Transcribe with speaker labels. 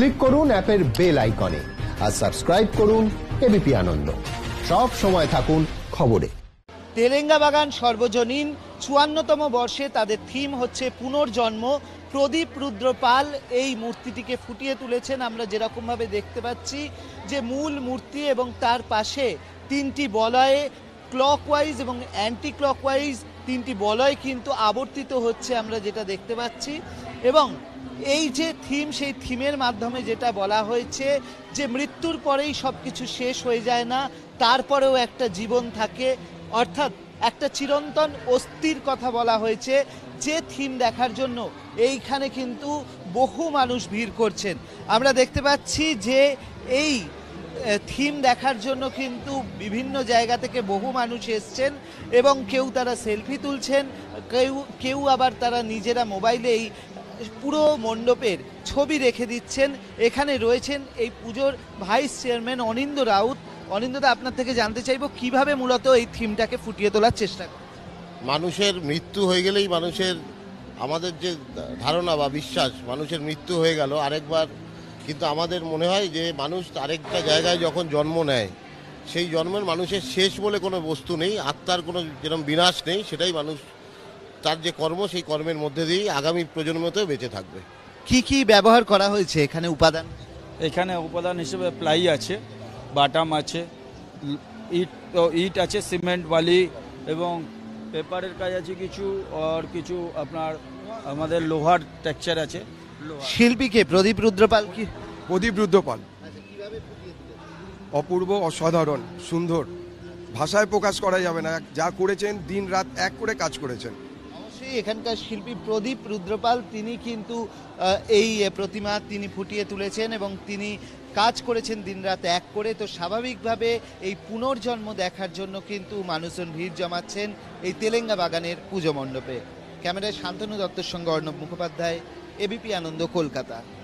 Speaker 1: click করুন অ্যাপের bell আইকনে আর সাবস্ক্রাইব করুন এবিপি আনন্দ সব সময় থাকুন খবরে
Speaker 2: তেলেঙ্গা বাগান সর্বজনীন চুয়ান্নতম বর্ষে তাদের থিম হচ্ছে পুনর্জন্ম প্রদীপ রুদ্রপাল এই মূর্তিটিকে ফুটিয়ে তুলেছেন আমরা যেরকমভাবে দেখতে পাচ্ছি যে মূল মূর্তি এবং তার পাশে তিনটি বলয়ে ক্লকওয়াইজ এবং অ্যান্টি ক্লকওয়াইজ তিনটি বলয় কিন্তু আবর্তিত হচ্ছে আমরা যেটা দেখতে পাচ্ছি এবং এই যে থিম সেই থিমের মাধ্যমে যেটা বলা হয়েছে যে মৃত্যুর পরেই সব কিছু শেষ হয়ে যায় না তারপরেও একটা জীবন থাকে অর্থাৎ একটা চিরন্তন অস্থির কথা বলা হয়েছে যে থিম দেখার জন্য এইখানে কিন্তু বহু মানুষ ভিড় করছেন আমরা দেখতে পাচ্ছি যে এই থিম দেখার জন্য কিন্তু বিভিন্ন জায়গা থেকে বহু মানুষ এসছেন এবং কেউ তারা সেলফি তুলছেন কেউ কেউ আবার তারা নিজেরা মোবাইলেই পুরো মণ্ডপের ছবি রেখে দিচ্ছেন এখানে রয়েছেন এই পুজোর ভাইস চেয়ারম্যান অনিন্দ রাউত অনিন্দদা আপনার থেকে জানতে চাইব কিভাবে মূলত এই থিমটাকে ফুটিয়ে তোলার চেষ্টা
Speaker 1: মানুষের মৃত্যু হয়ে গেলেই মানুষের আমাদের যে ধারণা বা বিশ্বাস মানুষের মৃত্যু হয়ে গেল আরেকবার কিন্তু আমাদের মনে হয় যে মানুষ আরেকটা জায়গায় যখন জন্ম নেয় সেই জন্মের মানুষের শেষ বলে কোনো বস্তু নেই আত্মার কোনো যেরকম বিনাশ নেই সেটাই মানুষ তার যে কর্ম সেই কর্মের মধ্যে দিয়েই আগামী প্রজন্মতেও বেঁচে থাকবে
Speaker 2: কি কি ব্যবহার করা হয়েছে এখানে উপাদান এখানে উপাদান হিসেবে প্লাই আছে বাটাম আছে ইট ইট আছে সিমেন্ট বালি এবং পেপারের কাজ আছে কিছু আর কিছু আপনার আমাদের লোহার টেক্সচার আছে শিল্পীকে প্রদীপ রুদ্রপাল কি প্রদীপ রুদ্রপাল অপূর্ব অসাধারণ সুন্দর
Speaker 1: ভাষায় প্রকাশ করা যাবে না যা করেছেন দিন রাত এক করে কাজ করেছেন
Speaker 2: অবশ্যই এখানকার শিল্পী প্রদীপ রুদ্রপাল তিনি কিন্তু এই প্রতিমা তিনি ফুটিয়ে তুলেছেন এবং তিনি কাজ করেছেন দিনরাত এক করে তো স্বাভাবিকভাবে এই পুনর্জন্ম দেখার জন্য কিন্তু মানুষজন ভিড় জমাচ্ছেন এই তেলেঙ্গা বাগানের পুজো মণ্ডপে ক্যামেরায় শান্তনু দত্তর সঙ্গে অর্ণব মুখোপাধ্যায় এবিপি আনন্দ কলকাতা